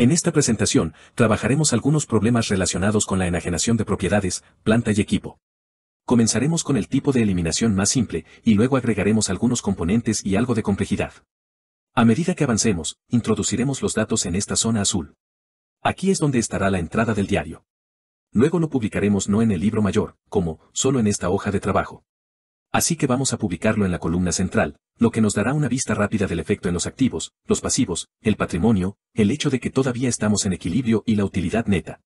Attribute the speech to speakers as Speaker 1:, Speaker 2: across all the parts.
Speaker 1: En esta presentación, trabajaremos algunos problemas relacionados con la enajenación de propiedades, planta y equipo. Comenzaremos con el tipo de eliminación más simple, y luego agregaremos algunos componentes y algo de complejidad. A medida que avancemos, introduciremos los datos en esta zona azul. Aquí es donde estará la entrada del diario. Luego lo publicaremos no en el libro mayor, como, solo en esta hoja de trabajo. Así que vamos a publicarlo en la columna central, lo que nos dará una vista rápida del efecto en los activos, los pasivos, el patrimonio, el hecho de que todavía estamos en equilibrio y la utilidad neta.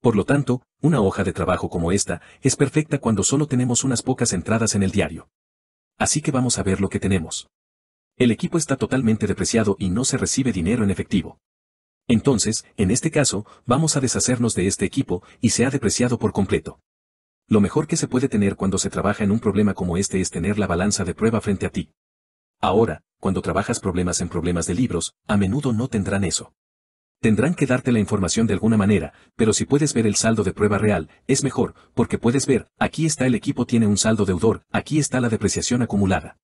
Speaker 1: Por lo tanto, una hoja de trabajo como esta es perfecta cuando solo tenemos unas pocas entradas en el diario. Así que vamos a ver lo que tenemos. El equipo está totalmente depreciado y no se recibe dinero en efectivo. Entonces, en este caso, vamos a deshacernos de este equipo y se ha depreciado por completo. Lo mejor que se puede tener cuando se trabaja en un problema como este es tener la balanza de prueba frente a ti. Ahora, cuando trabajas problemas en problemas de libros, a menudo no tendrán eso. Tendrán que darte la información de alguna manera, pero si puedes ver el saldo de prueba real, es mejor, porque puedes ver, aquí está el equipo tiene un saldo deudor, aquí está la depreciación acumulada.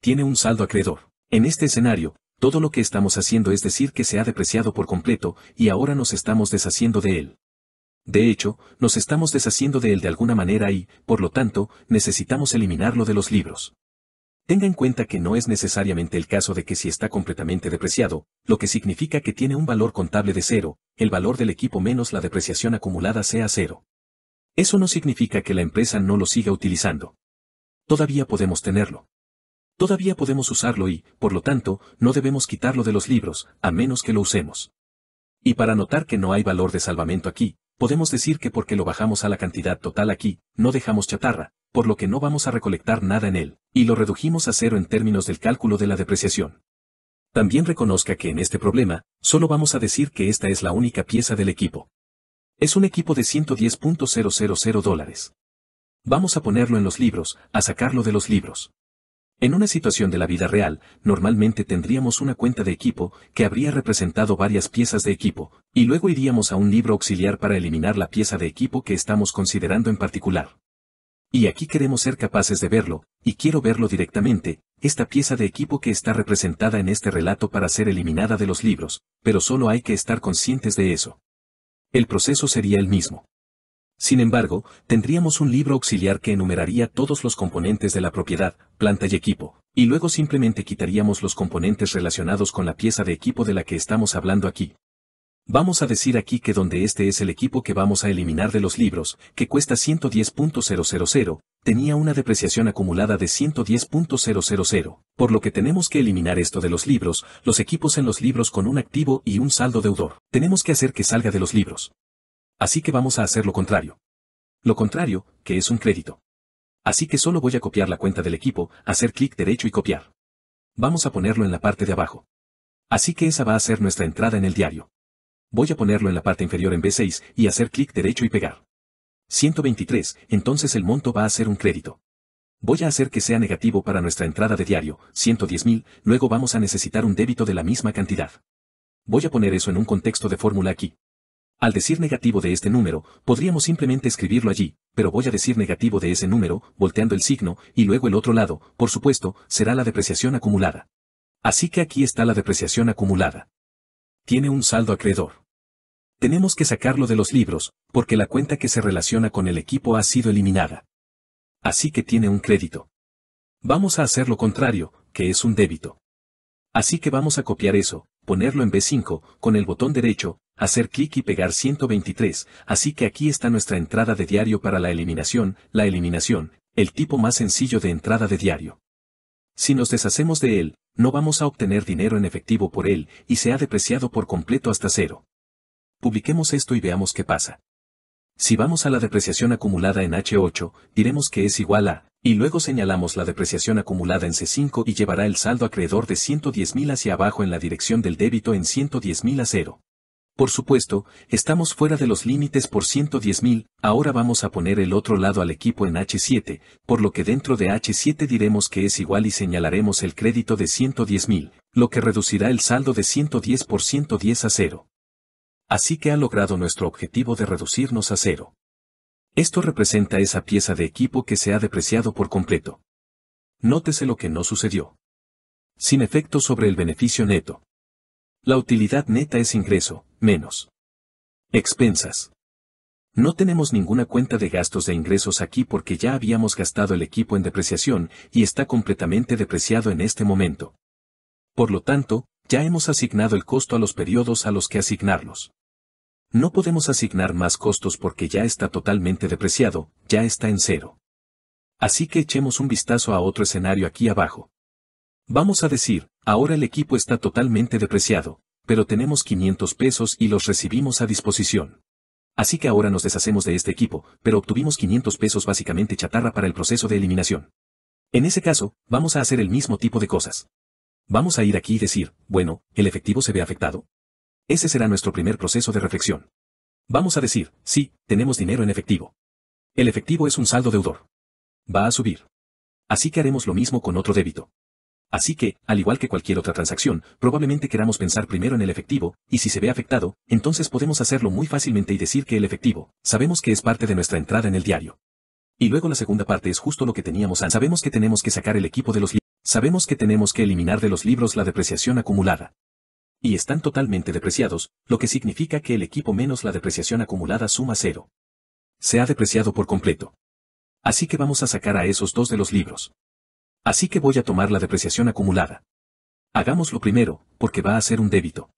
Speaker 1: Tiene un saldo acreedor. En este escenario, todo lo que estamos haciendo es decir que se ha depreciado por completo, y ahora nos estamos deshaciendo de él. De hecho, nos estamos deshaciendo de él de alguna manera y, por lo tanto, necesitamos eliminarlo de los libros. Tenga en cuenta que no es necesariamente el caso de que si está completamente depreciado, lo que significa que tiene un valor contable de cero, el valor del equipo menos la depreciación acumulada sea cero. Eso no significa que la empresa no lo siga utilizando. Todavía podemos tenerlo. Todavía podemos usarlo y, por lo tanto, no debemos quitarlo de los libros, a menos que lo usemos. Y para notar que no hay valor de salvamento aquí, podemos decir que porque lo bajamos a la cantidad total aquí, no dejamos chatarra, por lo que no vamos a recolectar nada en él, y lo redujimos a cero en términos del cálculo de la depreciación. También reconozca que en este problema, solo vamos a decir que esta es la única pieza del equipo. Es un equipo de 110.000 dólares. Vamos a ponerlo en los libros, a sacarlo de los libros. En una situación de la vida real, normalmente tendríamos una cuenta de equipo que habría representado varias piezas de equipo, y luego iríamos a un libro auxiliar para eliminar la pieza de equipo que estamos considerando en particular. Y aquí queremos ser capaces de verlo, y quiero verlo directamente, esta pieza de equipo que está representada en este relato para ser eliminada de los libros, pero solo hay que estar conscientes de eso. El proceso sería el mismo. Sin embargo, tendríamos un libro auxiliar que enumeraría todos los componentes de la propiedad, planta y equipo, y luego simplemente quitaríamos los componentes relacionados con la pieza de equipo de la que estamos hablando aquí. Vamos a decir aquí que donde este es el equipo que vamos a eliminar de los libros, que cuesta 110.000, tenía una depreciación acumulada de 110.000, por lo que tenemos que eliminar esto de los libros, los equipos en los libros con un activo y un saldo deudor. Tenemos que hacer que salga de los libros. Así que vamos a hacer lo contrario. Lo contrario, que es un crédito. Así que solo voy a copiar la cuenta del equipo, hacer clic derecho y copiar. Vamos a ponerlo en la parte de abajo. Así que esa va a ser nuestra entrada en el diario. Voy a ponerlo en la parte inferior en B6 y hacer clic derecho y pegar. 123, entonces el monto va a ser un crédito. Voy a hacer que sea negativo para nuestra entrada de diario, 110.000, luego vamos a necesitar un débito de la misma cantidad. Voy a poner eso en un contexto de fórmula aquí. Al decir negativo de este número, podríamos simplemente escribirlo allí, pero voy a decir negativo de ese número, volteando el signo, y luego el otro lado, por supuesto, será la depreciación acumulada. Así que aquí está la depreciación acumulada. Tiene un saldo acreedor. Tenemos que sacarlo de los libros, porque la cuenta que se relaciona con el equipo ha sido eliminada. Así que tiene un crédito. Vamos a hacer lo contrario, que es un débito. Así que vamos a copiar eso, ponerlo en B5, con el botón derecho, hacer clic y pegar 123, así que aquí está nuestra entrada de diario para la eliminación, la eliminación, el tipo más sencillo de entrada de diario. Si nos deshacemos de él, no vamos a obtener dinero en efectivo por él, y se ha depreciado por completo hasta cero. Publiquemos esto y veamos qué pasa. Si vamos a la depreciación acumulada en H8, diremos que es igual a, y luego señalamos la depreciación acumulada en C5 y llevará el saldo acreedor de 110.000 hacia abajo en la dirección del débito en 110.000 a cero. Por supuesto, estamos fuera de los límites por 110.000, ahora vamos a poner el otro lado al equipo en H7, por lo que dentro de H7 diremos que es igual y señalaremos el crédito de 110.000, lo que reducirá el saldo de 110 por 110 a cero. Así que ha logrado nuestro objetivo de reducirnos a cero. Esto representa esa pieza de equipo que se ha depreciado por completo. Nótese lo que no sucedió. Sin efecto sobre el beneficio neto. La utilidad neta es ingreso, menos. Expensas. No tenemos ninguna cuenta de gastos de ingresos aquí porque ya habíamos gastado el equipo en depreciación y está completamente depreciado en este momento. Por lo tanto, ya hemos asignado el costo a los periodos a los que asignarlos. No podemos asignar más costos porque ya está totalmente depreciado, ya está en cero. Así que echemos un vistazo a otro escenario aquí abajo. Vamos a decir, ahora el equipo está totalmente depreciado, pero tenemos 500 pesos y los recibimos a disposición. Así que ahora nos deshacemos de este equipo, pero obtuvimos 500 pesos básicamente chatarra para el proceso de eliminación. En ese caso, vamos a hacer el mismo tipo de cosas. Vamos a ir aquí y decir, bueno, ¿el efectivo se ve afectado? Ese será nuestro primer proceso de reflexión. Vamos a decir, sí, tenemos dinero en efectivo. El efectivo es un saldo deudor. Va a subir. Así que haremos lo mismo con otro débito. Así que, al igual que cualquier otra transacción, probablemente queramos pensar primero en el efectivo, y si se ve afectado, entonces podemos hacerlo muy fácilmente y decir que el efectivo, sabemos que es parte de nuestra entrada en el diario. Y luego la segunda parte es justo lo que teníamos antes. Sabemos que tenemos que sacar el equipo de los libros. Sabemos que tenemos que eliminar de los libros la depreciación acumulada. Y están totalmente depreciados, lo que significa que el equipo menos la depreciación acumulada suma cero. Se ha depreciado por completo. Así que vamos a sacar a esos dos de los libros. Así que voy a tomar la depreciación acumulada. Hagámoslo primero, porque va a ser un débito.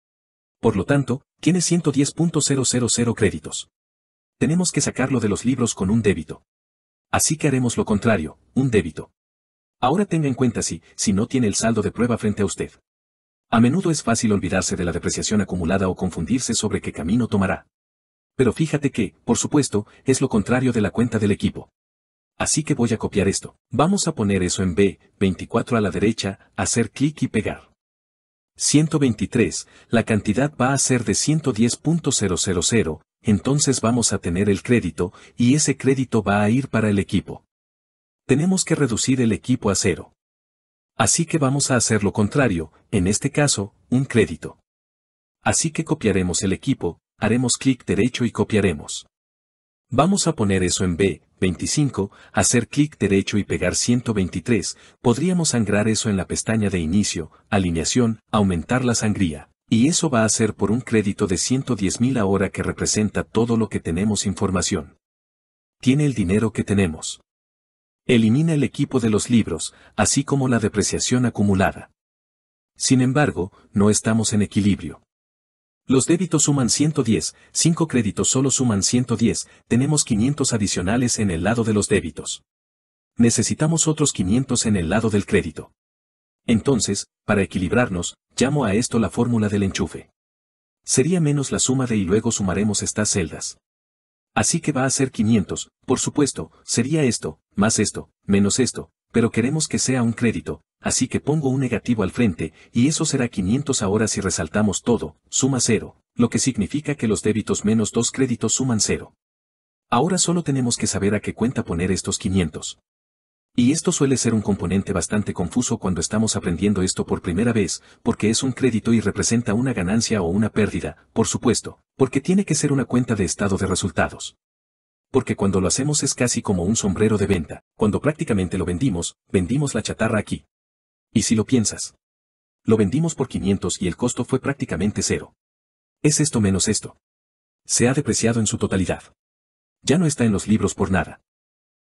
Speaker 1: Por lo tanto, tiene 110.000 créditos. Tenemos que sacarlo de los libros con un débito. Así que haremos lo contrario, un débito. Ahora tenga en cuenta si, si no tiene el saldo de prueba frente a usted. A menudo es fácil olvidarse de la depreciación acumulada o confundirse sobre qué camino tomará. Pero fíjate que, por supuesto, es lo contrario de la cuenta del equipo. Así que voy a copiar esto. Vamos a poner eso en B, 24 a la derecha, hacer clic y pegar. 123, la cantidad va a ser de 110.000, entonces vamos a tener el crédito, y ese crédito va a ir para el equipo. Tenemos que reducir el equipo a cero. Así que vamos a hacer lo contrario, en este caso, un crédito. Así que copiaremos el equipo, haremos clic derecho y copiaremos. Vamos a poner eso en B, 25, hacer clic derecho y pegar 123, podríamos sangrar eso en la pestaña de inicio, alineación, aumentar la sangría. Y eso va a ser por un crédito de 110.000 ahora que representa todo lo que tenemos información. Tiene el dinero que tenemos. Elimina el equipo de los libros, así como la depreciación acumulada. Sin embargo, no estamos en equilibrio. Los débitos suman 110, 5 créditos solo suman 110, tenemos 500 adicionales en el lado de los débitos. Necesitamos otros 500 en el lado del crédito. Entonces, para equilibrarnos, llamo a esto la fórmula del enchufe. Sería menos la suma de y luego sumaremos estas celdas. Así que va a ser 500, por supuesto, sería esto, más esto, menos esto, pero queremos que sea un crédito, Así que pongo un negativo al frente, y eso será 500 ahora si resaltamos todo, suma 0, lo que significa que los débitos menos dos créditos suman 0. Ahora solo tenemos que saber a qué cuenta poner estos 500. Y esto suele ser un componente bastante confuso cuando estamos aprendiendo esto por primera vez, porque es un crédito y representa una ganancia o una pérdida, por supuesto, porque tiene que ser una cuenta de estado de resultados. Porque cuando lo hacemos es casi como un sombrero de venta, cuando prácticamente lo vendimos, vendimos la chatarra aquí. Y si lo piensas. Lo vendimos por 500 y el costo fue prácticamente cero. Es esto menos esto. Se ha depreciado en su totalidad. Ya no está en los libros por nada.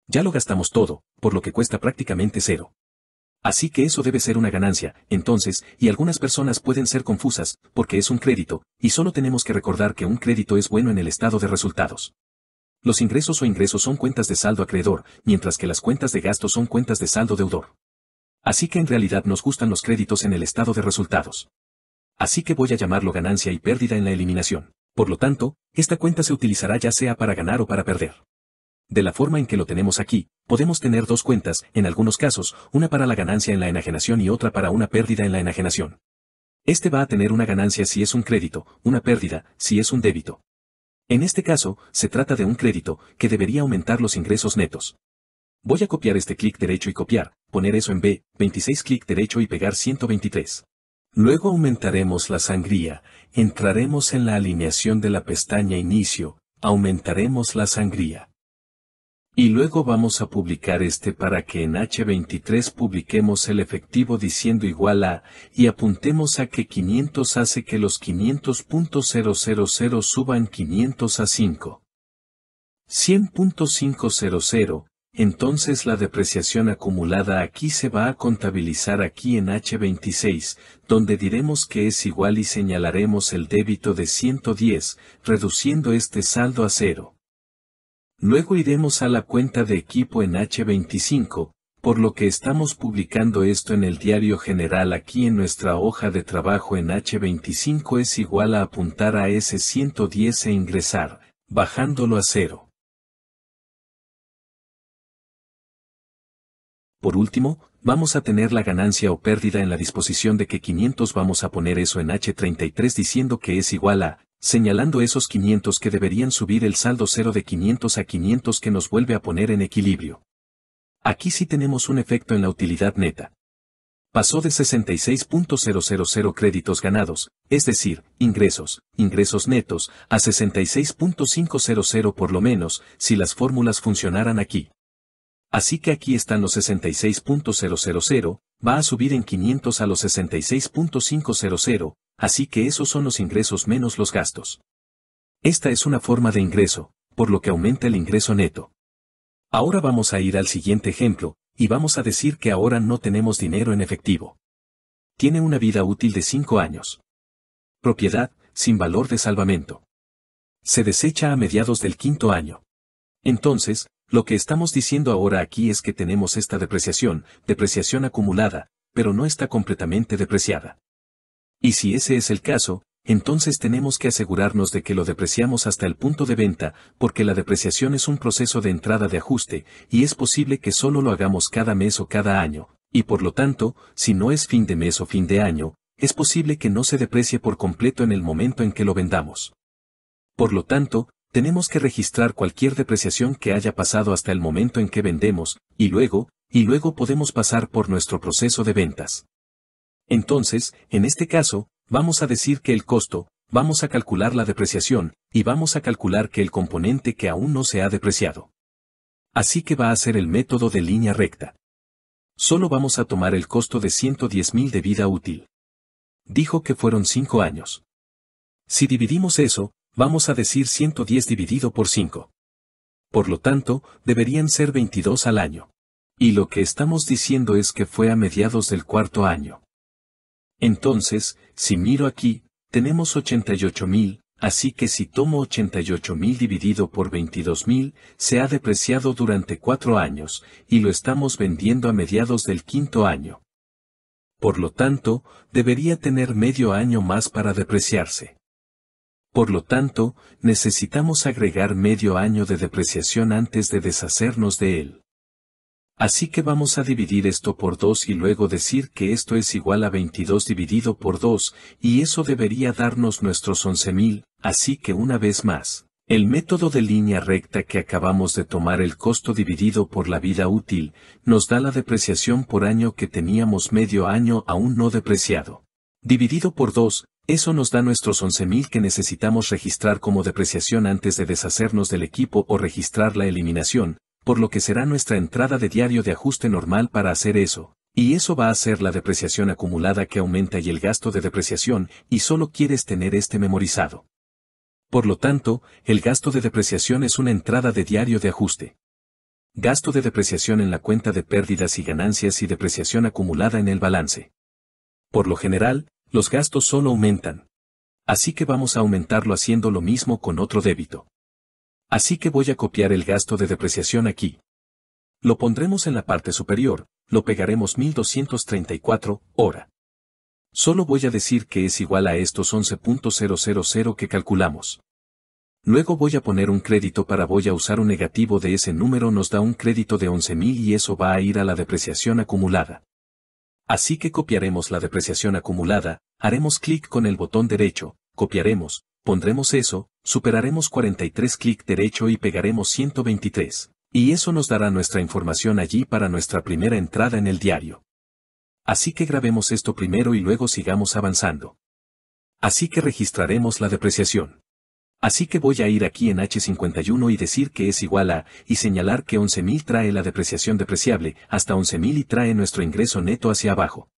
Speaker 1: Ya lo gastamos todo, por lo que cuesta prácticamente cero. Así que eso debe ser una ganancia, entonces, y algunas personas pueden ser confusas, porque es un crédito, y solo tenemos que recordar que un crédito es bueno en el estado de resultados. Los ingresos o ingresos son cuentas de saldo acreedor, mientras que las cuentas de gasto son cuentas de saldo deudor. Así que en realidad nos gustan los créditos en el estado de resultados. Así que voy a llamarlo ganancia y pérdida en la eliminación. Por lo tanto, esta cuenta se utilizará ya sea para ganar o para perder. De la forma en que lo tenemos aquí, podemos tener dos cuentas, en algunos casos, una para la ganancia en la enajenación y otra para una pérdida en la enajenación. Este va a tener una ganancia si es un crédito, una pérdida, si es un débito. En este caso, se trata de un crédito, que debería aumentar los ingresos netos. Voy a copiar este clic derecho y copiar, poner eso en B, 26 clic derecho y pegar 123. Luego aumentaremos la sangría, entraremos en la alineación de la pestaña Inicio, aumentaremos la sangría. Y luego vamos a publicar este para que en H23 publiquemos el efectivo diciendo igual a, y apuntemos a que 500 hace que los 500.000 suban 500 a 5. 100.500, entonces la depreciación acumulada aquí se va a contabilizar aquí en H26, donde diremos que es igual y señalaremos el débito de 110, reduciendo este saldo a cero. Luego iremos a la cuenta de equipo en H25, por lo que estamos publicando esto en el diario general aquí en nuestra hoja de trabajo en H25 es igual a apuntar a ese 110 e ingresar, bajándolo a cero. Por último, vamos a tener la ganancia o pérdida en la disposición de que 500 vamos a poner eso en H33 diciendo que es igual a, señalando esos 500 que deberían subir el saldo 0 de 500 a 500 que nos vuelve a poner en equilibrio. Aquí sí tenemos un efecto en la utilidad neta. Pasó de 66.000 créditos ganados, es decir, ingresos, ingresos netos, a 66.500 por lo menos, si las fórmulas funcionaran aquí. Así que aquí están los 66.000, va a subir en 500 a los 66.500, así que esos son los ingresos menos los gastos. Esta es una forma de ingreso, por lo que aumenta el ingreso neto. Ahora vamos a ir al siguiente ejemplo, y vamos a decir que ahora no tenemos dinero en efectivo. Tiene una vida útil de 5 años. Propiedad, sin valor de salvamento. Se desecha a mediados del quinto año. Entonces, lo que estamos diciendo ahora aquí es que tenemos esta depreciación, depreciación acumulada, pero no está completamente depreciada. Y si ese es el caso, entonces tenemos que asegurarnos de que lo depreciamos hasta el punto de venta, porque la depreciación es un proceso de entrada de ajuste, y es posible que solo lo hagamos cada mes o cada año, y por lo tanto, si no es fin de mes o fin de año, es posible que no se deprecie por completo en el momento en que lo vendamos. Por lo tanto, tenemos que registrar cualquier depreciación que haya pasado hasta el momento en que vendemos, y luego, y luego podemos pasar por nuestro proceso de ventas. Entonces, en este caso, vamos a decir que el costo, vamos a calcular la depreciación, y vamos a calcular que el componente que aún no se ha depreciado. Así que va a ser el método de línea recta. Solo vamos a tomar el costo de 110.000 de vida útil. Dijo que fueron 5 años. Si dividimos eso, vamos a decir 110 dividido por 5. Por lo tanto, deberían ser 22 al año. Y lo que estamos diciendo es que fue a mediados del cuarto año. Entonces, si miro aquí, tenemos 88.000, así que si tomo 88.000 dividido por 22.000, se ha depreciado durante cuatro años, y lo estamos vendiendo a mediados del quinto año. Por lo tanto, debería tener medio año más para depreciarse. Por lo tanto, necesitamos agregar medio año de depreciación antes de deshacernos de él. Así que vamos a dividir esto por 2 y luego decir que esto es igual a 22 dividido por 2, y eso debería darnos nuestros 11.000, así que una vez más, el método de línea recta que acabamos de tomar el costo dividido por la vida útil, nos da la depreciación por año que teníamos medio año aún no depreciado. Dividido por 2, eso nos da nuestros 11.000 que necesitamos registrar como depreciación antes de deshacernos del equipo o registrar la eliminación, por lo que será nuestra entrada de diario de ajuste normal para hacer eso, y eso va a ser la depreciación acumulada que aumenta y el gasto de depreciación, y solo quieres tener este memorizado. Por lo tanto, el gasto de depreciación es una entrada de diario de ajuste. Gasto de depreciación en la cuenta de pérdidas y ganancias y depreciación acumulada en el balance. Por lo general, los gastos solo aumentan. Así que vamos a aumentarlo haciendo lo mismo con otro débito. Así que voy a copiar el gasto de depreciación aquí. Lo pondremos en la parte superior, lo pegaremos 1234, hora. Solo voy a decir que es igual a estos 11.000 que calculamos. Luego voy a poner un crédito para voy a usar un negativo de ese número nos da un crédito de 11.000 y eso va a ir a la depreciación acumulada. Así que copiaremos la depreciación acumulada, haremos clic con el botón derecho, copiaremos, pondremos eso, superaremos 43 clic derecho y pegaremos 123. Y eso nos dará nuestra información allí para nuestra primera entrada en el diario. Así que grabemos esto primero y luego sigamos avanzando. Así que registraremos la depreciación. Así que voy a ir aquí en H51 y decir que es igual a, y señalar que 11.000 trae la depreciación depreciable, hasta 11.000 y trae nuestro ingreso neto hacia abajo.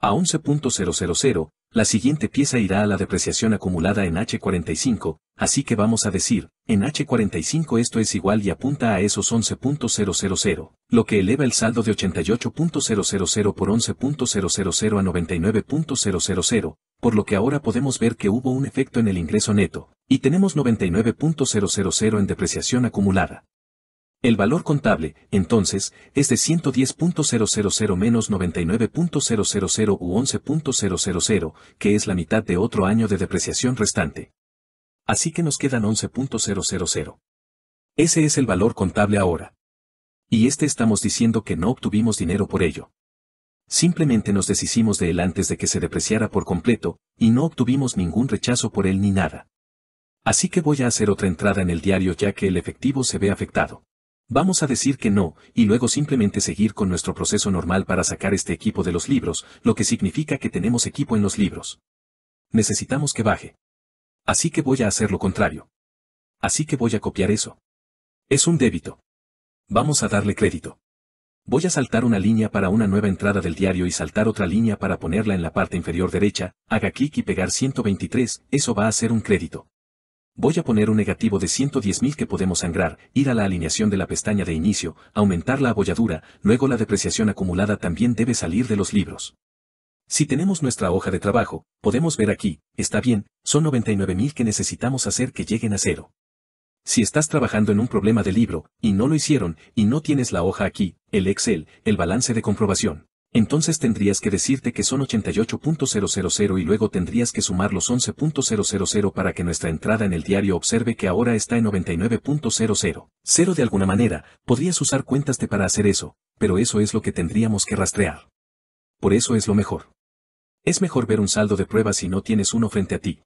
Speaker 1: A 11.000, la siguiente pieza irá a la depreciación acumulada en H45, así que vamos a decir, en H45 esto es igual y apunta a esos 11.000, lo que eleva el saldo de 88.000 por 11.000 a 99.000, por lo que ahora podemos ver que hubo un efecto en el ingreso neto, y tenemos 99.000 en depreciación acumulada. El valor contable, entonces, es de 110.000 menos 99.000 u 11.000, que es la mitad de otro año de depreciación restante. Así que nos quedan 11.000. Ese es el valor contable ahora. Y este estamos diciendo que no obtuvimos dinero por ello. Simplemente nos deshicimos de él antes de que se depreciara por completo, y no obtuvimos ningún rechazo por él ni nada. Así que voy a hacer otra entrada en el diario ya que el efectivo se ve afectado. Vamos a decir que no, y luego simplemente seguir con nuestro proceso normal para sacar este equipo de los libros, lo que significa que tenemos equipo en los libros. Necesitamos que baje. Así que voy a hacer lo contrario. Así que voy a copiar eso. Es un débito. Vamos a darle crédito. Voy a saltar una línea para una nueva entrada del diario y saltar otra línea para ponerla en la parte inferior derecha, haga clic y pegar 123, eso va a ser un crédito. Voy a poner un negativo de 110.000 que podemos sangrar, ir a la alineación de la pestaña de inicio, aumentar la abolladura, luego la depreciación acumulada también debe salir de los libros. Si tenemos nuestra hoja de trabajo, podemos ver aquí, está bien, son 99.000 que necesitamos hacer que lleguen a cero. Si estás trabajando en un problema de libro, y no lo hicieron, y no tienes la hoja aquí, el Excel, el balance de comprobación entonces tendrías que decirte que son 88.000 y luego tendrías que sumar los 11.000 para que nuestra entrada en el diario observe que ahora está en 99.00. Cero de alguna manera, podrías usar cuentas de para hacer eso, pero eso es lo que tendríamos que rastrear. Por eso es lo mejor. Es mejor ver un saldo de prueba si no tienes uno frente a ti.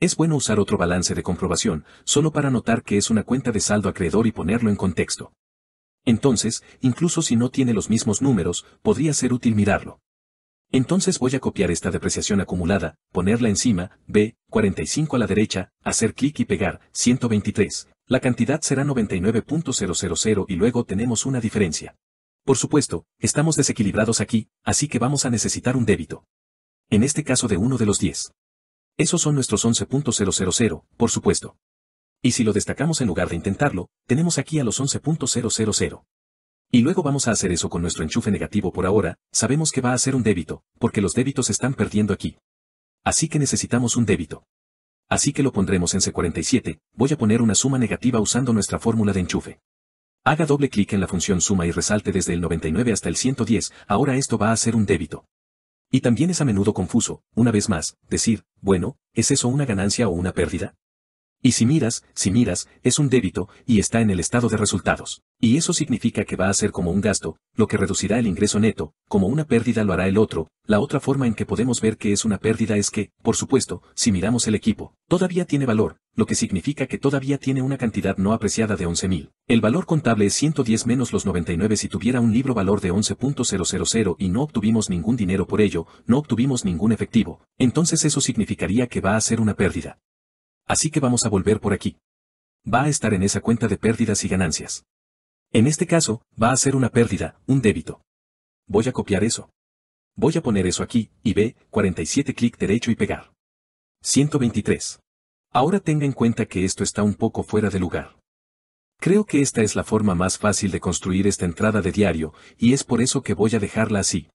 Speaker 1: Es bueno usar otro balance de comprobación, solo para notar que es una cuenta de saldo acreedor y ponerlo en contexto. Entonces, incluso si no tiene los mismos números, podría ser útil mirarlo. Entonces voy a copiar esta depreciación acumulada, ponerla encima, B, 45 a la derecha, hacer clic y pegar, 123. La cantidad será 99.000 y luego tenemos una diferencia. Por supuesto, estamos desequilibrados aquí, así que vamos a necesitar un débito. En este caso de uno de los 10. Esos son nuestros 11.000, por supuesto. Y si lo destacamos en lugar de intentarlo, tenemos aquí a los 11.000. Y luego vamos a hacer eso con nuestro enchufe negativo por ahora, sabemos que va a ser un débito, porque los débitos están perdiendo aquí. Así que necesitamos un débito. Así que lo pondremos en C47, voy a poner una suma negativa usando nuestra fórmula de enchufe. Haga doble clic en la función suma y resalte desde el 99 hasta el 110, ahora esto va a ser un débito. Y también es a menudo confuso, una vez más, decir, bueno, ¿es eso una ganancia o una pérdida? Y si miras, si miras, es un débito, y está en el estado de resultados. Y eso significa que va a ser como un gasto, lo que reducirá el ingreso neto, como una pérdida lo hará el otro. La otra forma en que podemos ver que es una pérdida es que, por supuesto, si miramos el equipo, todavía tiene valor, lo que significa que todavía tiene una cantidad no apreciada de 11.000. El valor contable es 110 menos los 99 si tuviera un libro valor de 11.000 y no obtuvimos ningún dinero por ello, no obtuvimos ningún efectivo. Entonces eso significaría que va a ser una pérdida. Así que vamos a volver por aquí. Va a estar en esa cuenta de pérdidas y ganancias. En este caso, va a ser una pérdida, un débito. Voy a copiar eso. Voy a poner eso aquí, y ve, 47 clic derecho y pegar. 123. Ahora tenga en cuenta que esto está un poco fuera de lugar. Creo que esta es la forma más fácil de construir esta entrada de diario, y es por eso que voy a dejarla así.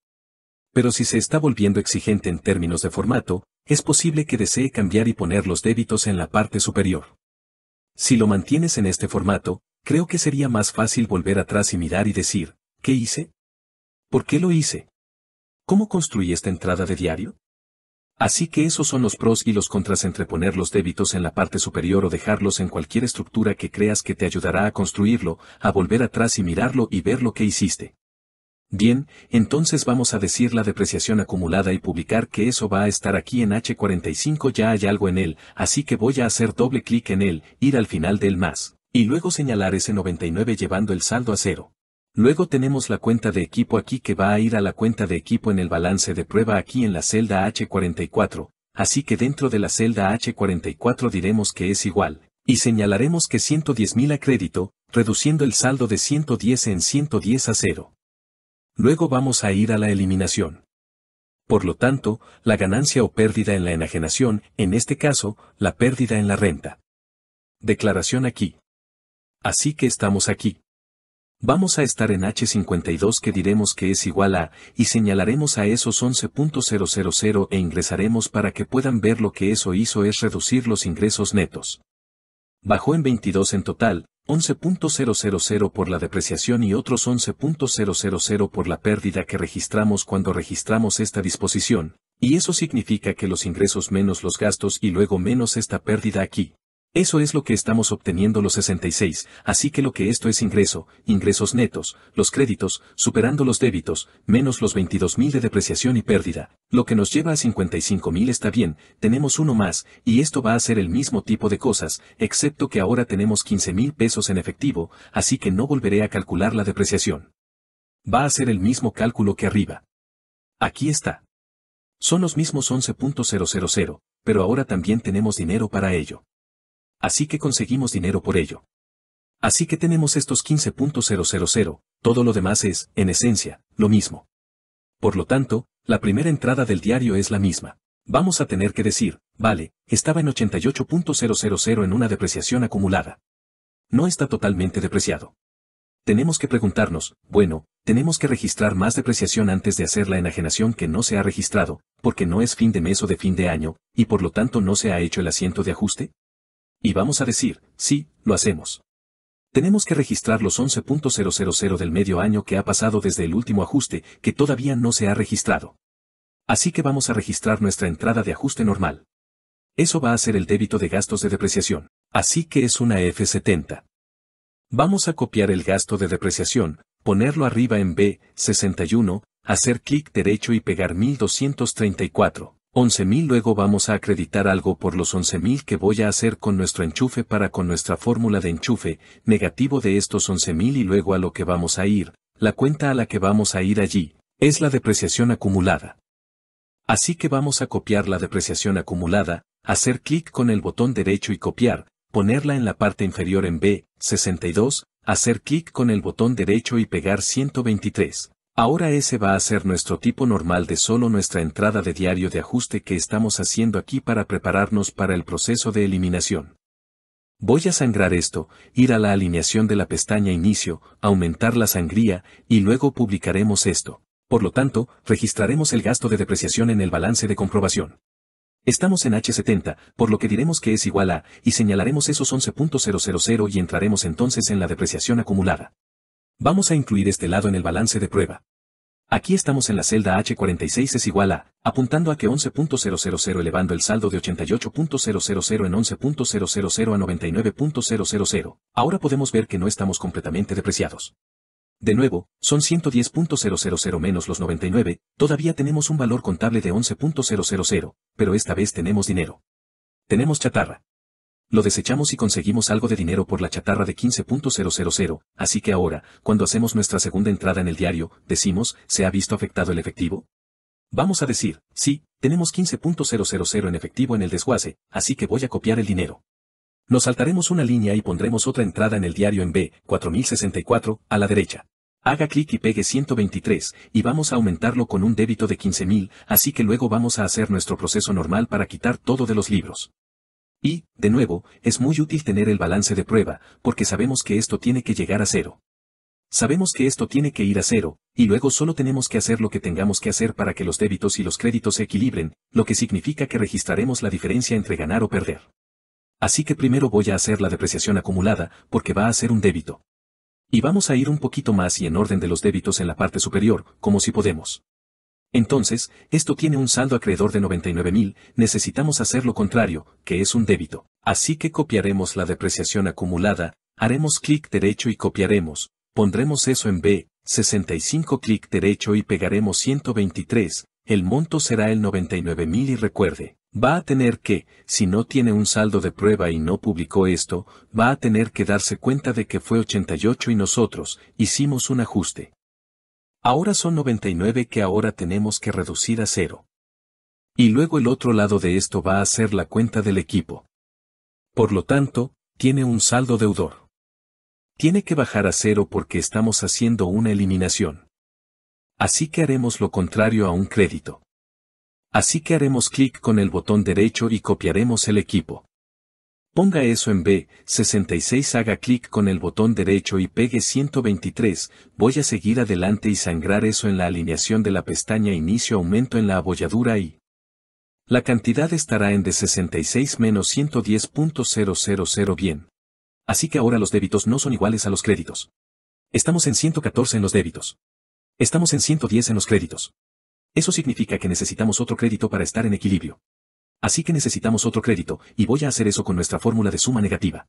Speaker 1: Pero si se está volviendo exigente en términos de formato, es posible que desee cambiar y poner los débitos en la parte superior. Si lo mantienes en este formato, creo que sería más fácil volver atrás y mirar y decir, ¿qué hice? ¿Por qué lo hice? ¿Cómo construí esta entrada de diario? Así que esos son los pros y los contras entre poner los débitos en la parte superior o dejarlos en cualquier estructura que creas que te ayudará a construirlo, a volver atrás y mirarlo y ver lo que hiciste. Bien, entonces vamos a decir la depreciación acumulada y publicar que eso va a estar aquí en H45 ya hay algo en él, así que voy a hacer doble clic en él, ir al final del más, y luego señalar ese 99 llevando el saldo a cero. Luego tenemos la cuenta de equipo aquí que va a ir a la cuenta de equipo en el balance de prueba aquí en la celda H44, así que dentro de la celda H44 diremos que es igual, y señalaremos que 110.000 a crédito, reduciendo el saldo de 110 en 110 a cero. Luego vamos a ir a la eliminación. Por lo tanto, la ganancia o pérdida en la enajenación, en este caso, la pérdida en la renta. Declaración aquí. Así que estamos aquí. Vamos a estar en H52 que diremos que es igual a, y señalaremos a esos 11.000 e ingresaremos para que puedan ver lo que eso hizo es reducir los ingresos netos. Bajó en 22 en total, 11.000 por la depreciación y otros 11.000 por la pérdida que registramos cuando registramos esta disposición, y eso significa que los ingresos menos los gastos y luego menos esta pérdida aquí, eso es lo que estamos obteniendo los 66, así que lo que esto es ingreso, ingresos netos, los créditos, superando los débitos, menos los 22.000 de depreciación y pérdida, lo que nos lleva a 55.000 está bien, tenemos uno más, y esto va a ser el mismo tipo de cosas, excepto que ahora tenemos 15.000 pesos en efectivo, así que no volveré a calcular la depreciación. Va a ser el mismo cálculo que arriba. Aquí está. Son los mismos 11.000, pero ahora también tenemos dinero para ello así que conseguimos dinero por ello. Así que tenemos estos 15.000, todo lo demás es, en esencia, lo mismo. Por lo tanto, la primera entrada del diario es la misma. Vamos a tener que decir, vale, estaba en 88.000 en una depreciación acumulada. No está totalmente depreciado. Tenemos que preguntarnos, bueno, tenemos que registrar más depreciación antes de hacer la enajenación que no se ha registrado, porque no es fin de mes o de fin de año, y por lo tanto no se ha hecho el asiento de ajuste? y vamos a decir, sí, lo hacemos. Tenemos que registrar los 11.000 del medio año que ha pasado desde el último ajuste, que todavía no se ha registrado. Así que vamos a registrar nuestra entrada de ajuste normal. Eso va a ser el débito de gastos de depreciación, así que es una F70. Vamos a copiar el gasto de depreciación, ponerlo arriba en B61, hacer clic derecho y pegar 1234. 11.000 luego vamos a acreditar algo por los 11.000 que voy a hacer con nuestro enchufe para con nuestra fórmula de enchufe, negativo de estos 11.000 y luego a lo que vamos a ir, la cuenta a la que vamos a ir allí, es la depreciación acumulada. Así que vamos a copiar la depreciación acumulada, hacer clic con el botón derecho y copiar, ponerla en la parte inferior en B, 62, hacer clic con el botón derecho y pegar 123. Ahora ese va a ser nuestro tipo normal de solo nuestra entrada de diario de ajuste que estamos haciendo aquí para prepararnos para el proceso de eliminación. Voy a sangrar esto, ir a la alineación de la pestaña Inicio, aumentar la sangría, y luego publicaremos esto. Por lo tanto, registraremos el gasto de depreciación en el balance de comprobación. Estamos en H70, por lo que diremos que es igual a, y señalaremos esos 11.000 y entraremos entonces en la depreciación acumulada. Vamos a incluir este lado en el balance de prueba. Aquí estamos en la celda H46 es igual a, apuntando a que 11.000 elevando el saldo de 88.000 en 11.000 a 99.000, ahora podemos ver que no estamos completamente depreciados. De nuevo, son 110.000 menos los 99, todavía tenemos un valor contable de 11.000, pero esta vez tenemos dinero. Tenemos chatarra. Lo desechamos y conseguimos algo de dinero por la chatarra de 15.000, así que ahora, cuando hacemos nuestra segunda entrada en el diario, decimos, ¿se ha visto afectado el efectivo? Vamos a decir, sí, tenemos 15.000 en efectivo en el desguace, así que voy a copiar el dinero. Nos saltaremos una línea y pondremos otra entrada en el diario en B, 4064, a la derecha. Haga clic y pegue 123, y vamos a aumentarlo con un débito de 15.000, así que luego vamos a hacer nuestro proceso normal para quitar todo de los libros. Y, de nuevo, es muy útil tener el balance de prueba, porque sabemos que esto tiene que llegar a cero. Sabemos que esto tiene que ir a cero, y luego solo tenemos que hacer lo que tengamos que hacer para que los débitos y los créditos se equilibren, lo que significa que registraremos la diferencia entre ganar o perder. Así que primero voy a hacer la depreciación acumulada, porque va a ser un débito. Y vamos a ir un poquito más y en orden de los débitos en la parte superior, como si podemos. Entonces, esto tiene un saldo acreedor de 99.000, necesitamos hacer lo contrario, que es un débito. Así que copiaremos la depreciación acumulada, haremos clic derecho y copiaremos, pondremos eso en B, 65 clic derecho y pegaremos 123, el monto será el 99.000 y recuerde, va a tener que, si no tiene un saldo de prueba y no publicó esto, va a tener que darse cuenta de que fue 88 y nosotros, hicimos un ajuste. Ahora son 99 que ahora tenemos que reducir a cero. Y luego el otro lado de esto va a ser la cuenta del equipo. Por lo tanto, tiene un saldo deudor. Tiene que bajar a cero porque estamos haciendo una eliminación. Así que haremos lo contrario a un crédito. Así que haremos clic con el botón derecho y copiaremos el equipo. Ponga eso en B66, haga clic con el botón derecho y pegue 123, voy a seguir adelante y sangrar eso en la alineación de la pestaña inicio aumento en la abolladura y... La cantidad estará en de 66 menos 110.000 bien. Así que ahora los débitos no son iguales a los créditos. Estamos en 114 en los débitos. Estamos en 110 en los créditos. Eso significa que necesitamos otro crédito para estar en equilibrio. Así que necesitamos otro crédito, y voy a hacer eso con nuestra fórmula de suma negativa.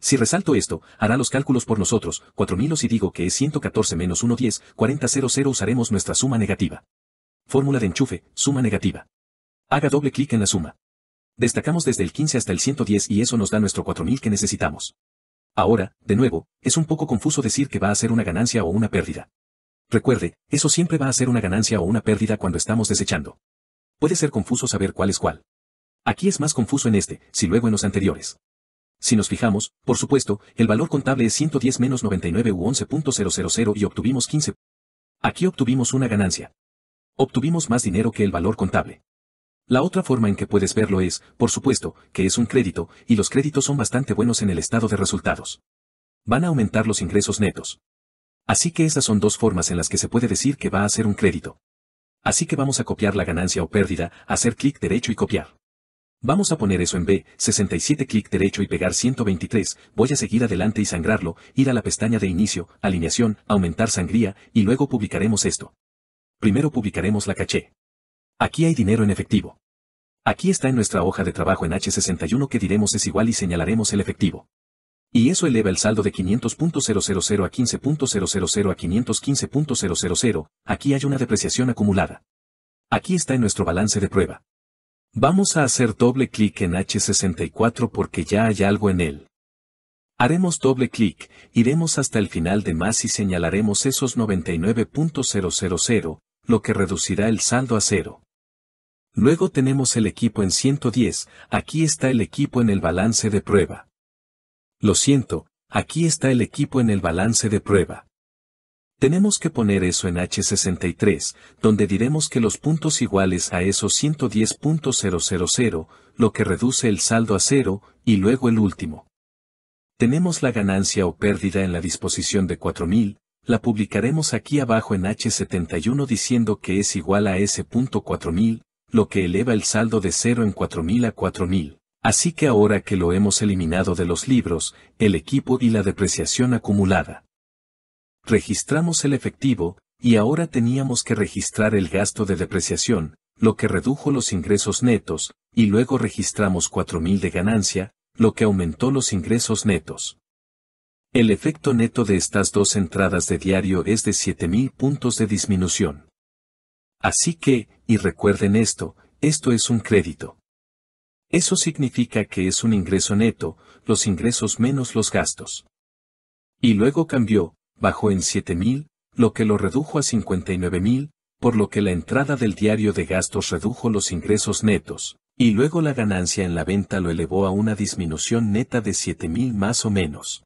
Speaker 1: Si resalto esto, hará los cálculos por nosotros, 4000 o si digo que es 114 menos 110, 4000 usaremos nuestra suma negativa. Fórmula de enchufe, suma negativa. Haga doble clic en la suma. Destacamos desde el 15 hasta el 110 y eso nos da nuestro 4000 que necesitamos. Ahora, de nuevo, es un poco confuso decir que va a ser una ganancia o una pérdida. Recuerde, eso siempre va a ser una ganancia o una pérdida cuando estamos desechando. Puede ser confuso saber cuál es cuál. Aquí es más confuso en este, si luego en los anteriores. Si nos fijamos, por supuesto, el valor contable es 110 menos 99 u 11.000 y obtuvimos 15. Aquí obtuvimos una ganancia. Obtuvimos más dinero que el valor contable. La otra forma en que puedes verlo es, por supuesto, que es un crédito, y los créditos son bastante buenos en el estado de resultados. Van a aumentar los ingresos netos. Así que esas son dos formas en las que se puede decir que va a ser un crédito. Así que vamos a copiar la ganancia o pérdida, hacer clic derecho y copiar. Vamos a poner eso en B, 67 clic derecho y pegar 123, voy a seguir adelante y sangrarlo, ir a la pestaña de inicio, alineación, aumentar sangría, y luego publicaremos esto. Primero publicaremos la caché. Aquí hay dinero en efectivo. Aquí está en nuestra hoja de trabajo en H61 que diremos es igual y señalaremos el efectivo. Y eso eleva el saldo de 500.000 a 15.000 a 515.000, aquí hay una depreciación acumulada. Aquí está en nuestro balance de prueba. Vamos a hacer doble clic en H64 porque ya hay algo en él. Haremos doble clic, iremos hasta el final de más y señalaremos esos 99.000, lo que reducirá el saldo a cero. Luego tenemos el equipo en 110, aquí está el equipo en el balance de prueba. Lo siento, aquí está el equipo en el balance de prueba. Tenemos que poner eso en H63, donde diremos que los puntos iguales a esos 110.000, lo que reduce el saldo a cero, y luego el último. Tenemos la ganancia o pérdida en la disposición de 4000, la publicaremos aquí abajo en H71 diciendo que es igual a ese punto 4000, lo que eleva el saldo de 0 en 4000 a 4000. Así que ahora que lo hemos eliminado de los libros, el equipo y la depreciación acumulada registramos el efectivo, y ahora teníamos que registrar el gasto de depreciación, lo que redujo los ingresos netos, y luego registramos 4.000 de ganancia, lo que aumentó los ingresos netos. El efecto neto de estas dos entradas de diario es de 7.000 puntos de disminución. Así que, y recuerden esto, esto es un crédito. Eso significa que es un ingreso neto, los ingresos menos los gastos. Y luego cambió, bajó en 7.000, lo que lo redujo a 59.000, por lo que la entrada del diario de gastos redujo los ingresos netos, y luego la ganancia en la venta lo elevó a una disminución neta de 7.000 más o menos.